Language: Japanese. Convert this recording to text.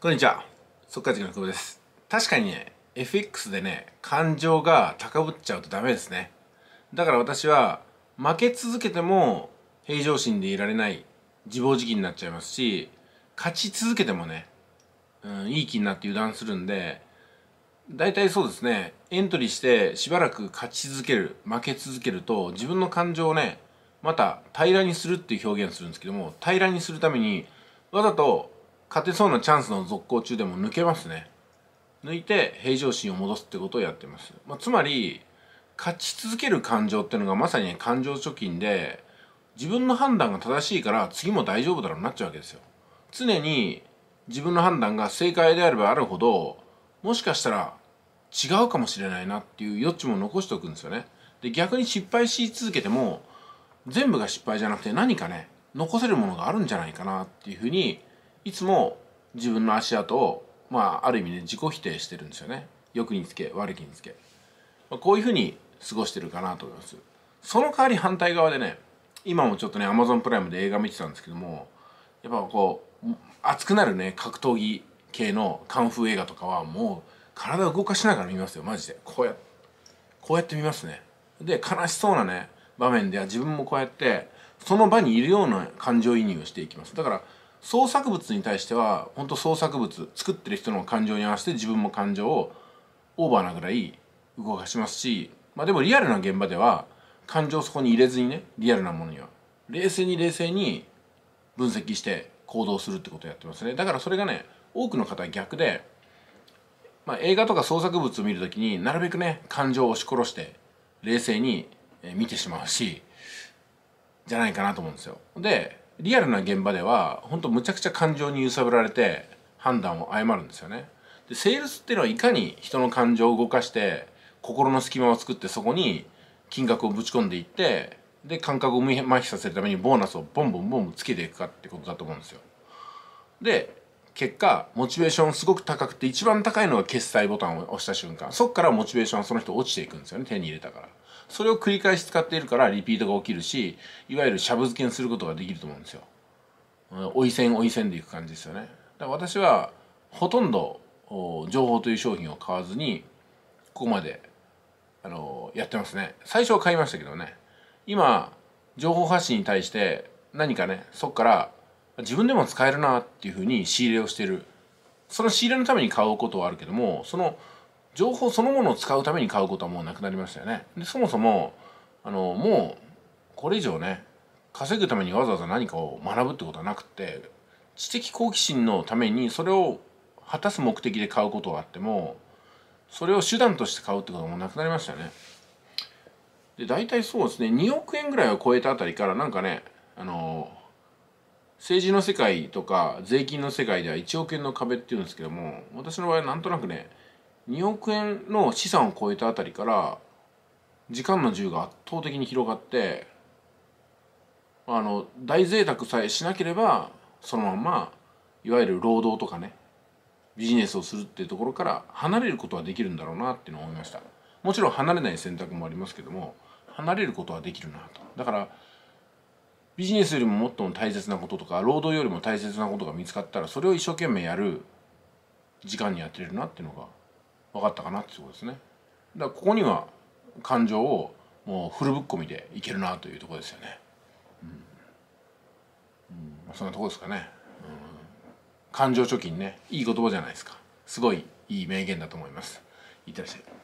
こんにちは。速稼塾の久保です。確かにね、FX でね、感情が高ぶっちゃうとダメですね。だから私は、負け続けても平常心でいられない自暴自棄になっちゃいますし、勝ち続けてもね、うん、いい気になって油断するんで、大体そうですね、エントリーしてしばらく勝ち続ける、負け続けると、自分の感情をね、また平らにするっていう表現するんですけども、平らにするために、わざと勝てそうなチャンスの続行中でも抜けますね抜いて平常心を戻すってことをやってます、まあ、つまり勝ち続ける感情っていうのがまさに感情貯金で自分の判断が正しいから次も大丈夫だろうになっちゃうわけですよ常に自分の判断が正解であればあるほどもしかしたら違うかもしれないなっていう余地も残しておくんですよねで逆に失敗し続けても全部が失敗じゃなくて何かね残せるものがあるんじゃないかなっていうふうにいつも自分の足跡を、まあ、ある意味ね自己否定してるんですよね欲につけ悪気につけ、まあ、こういうふうに過ごしてるかなと思いますその代わり反対側でね今もちょっとね Amazon プライムで映画見てたんですけどもやっぱこう熱くなるね格闘技系のカンフー映画とかはもう体を動かしながら見ますよマジでこうやこうやって見ますねで悲しそうなね場面では自分もこうやってその場にいるような感情移入をしていきますだから創作物に対しては本当創作物作ってる人の感情に合わせて自分も感情をオーバーなぐらい動かしますし、まあ、でもリアルな現場では感情をそこに入れずにねリアルなものには冷静に冷静に分析して行動するってことをやってますねだからそれがね多くの方は逆で、まあ、映画とか創作物を見る時になるべくね感情を押し殺して冷静に見てしまうしじゃないかなと思うんですよでリアルな現場では本当むちゃくちゃ感情に揺さぶられて判断を誤るんですよね。でセールスっていうのはいかに人の感情を動かして心の隙間を作ってそこに金額をぶち込んでいってで感覚を麻痺させるためにボーナスをボンボンボンボンつけていくかってことだと思うんですよ。で結果モチベーションすごく高くて一番高いのが決済ボタンを押した瞬間そっからモチベーションはその人落ちていくんですよね手に入れたからそれを繰り返し使っているからリピートが起きるしいわゆるしゃぶ漬けにすることができると思うんですよおい線追い線んでいく感じですよねだから私はほとんど情報という商品を買わずにここまであのやってますね最初は買いましたけどね今情報発信に対して何かねそっから自分でも使えるなっていうふうに仕入れをしてるその仕入れのために買うことはあるけどもその情報そのものを使うために買うことはもうなくなりましたよねでそもそもあのもうこれ以上ね稼ぐためにわざわざ何かを学ぶってことはなくって知的好奇心のためにそれを果たす目的で買うことはあってもそれを手段として買うってこともなくなりましたよね。で大体そうですね2億円ぐらいを超えたあたりからなんかねあの政治の世界とか税金の世界では1億円の壁っていうんですけども私の場合はなんとなくね2億円の資産を超えたあたりから時間の自由が圧倒的に広がってあの大贅沢さえしなければそのままいわゆる労働とかねビジネスをするっていうところから離れることはできるんだろうなっていうのを思いましたもちろん離れない選択もありますけども離れることはできるなとだからビジネスよりももっとも大切なこととか労働よりも大切なことが見つかったらそれを一生懸命やる時間にやってるなっていうのが分かったかなっていうことですね。だからここには感情をもうフルぶっ込みでいけるなというとこですよね。うんうん、そんなとこですかね、うん。感情貯金ねいい言葉じゃないですかすごいいい名言だと思います。いってらっしゃい。